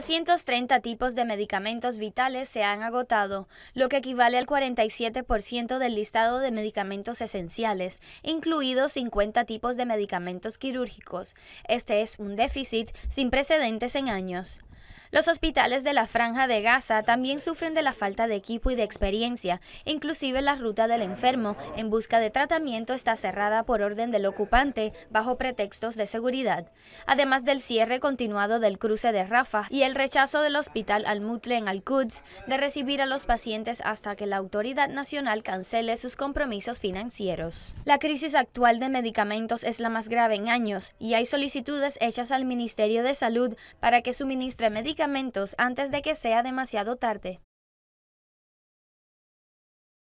230 tipos de medicamentos vitales se han agotado, lo que equivale al 47% del listado de medicamentos esenciales, incluidos 50 tipos de medicamentos quirúrgicos. Este es un déficit sin precedentes en años. Los hospitales de la Franja de Gaza también sufren de la falta de equipo y de experiencia. Inclusive la ruta del enfermo en busca de tratamiento está cerrada por orden del ocupante bajo pretextos de seguridad. Además del cierre continuado del cruce de Rafa y el rechazo del hospital al en Al-Quds de recibir a los pacientes hasta que la autoridad nacional cancele sus compromisos financieros. La crisis actual de medicamentos es la más grave en años y hay solicitudes hechas al Ministerio de Salud para que suministre medicamentos medicamentos antes de que sea demasiado tarde.